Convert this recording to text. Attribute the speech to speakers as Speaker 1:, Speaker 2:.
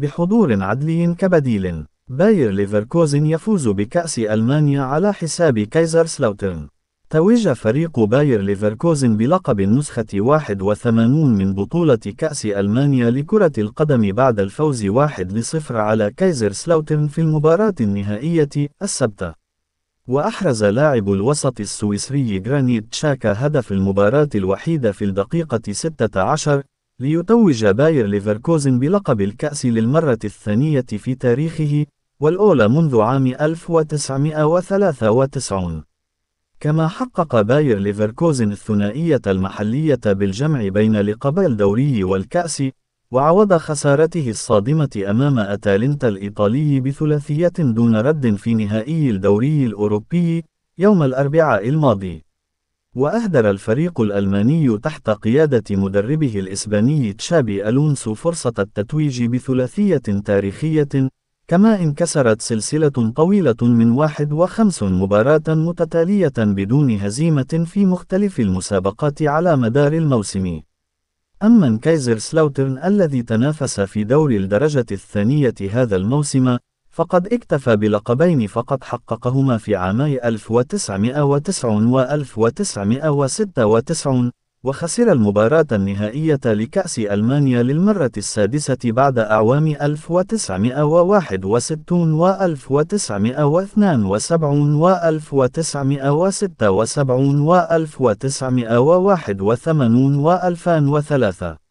Speaker 1: بحضور عدلي كبديل باير ليفركوزن يفوز بكأس ألمانيا على حساب كايزر سلوترن توج فريق باير ليفركوزن بلقب النسخة 81 من بطولة كأس ألمانيا لكرة القدم بعد الفوز 1-0 على كايزر سلوترن في المباراة النهائية السبت وأحرز لاعب الوسط السويسري جرانيت شاكا هدف المباراة الوحيدة في الدقيقة 16 ليتوج باير ليفركوزن بلقب الكأس للمرة الثانية في تاريخه والأولى منذ عام 1993 كما حقق باير ليفركوزن الثنائية المحلية بالجمع بين لقبي الدوري والكأس وعوض خسارته الصادمة أمام أتالنتا الإيطالي بثلاثية دون رد في نهائي الدوري الأوروبي يوم الأربعاء الماضي وأهدر الفريق الألماني تحت قيادة مدربه الإسباني تشابي ألونسو فرصة التتويج بثلاثية تاريخية كما انكسرت سلسلة طويلة من واحد وخمس مباراة متتالية بدون هزيمة في مختلف المسابقات على مدار الموسم. أما كايزر سلاوترن الذي تنافس في دور الدرجة الثانية هذا الموسم، فقد اكتفى بلقبين فقط حققهما في عامي 1909 و 1996 وخسر المباراة النهائية لكأس ألمانيا للمرة السادسة بعد أعوام 1961 و 1972 و 1976 و 1981 و 2003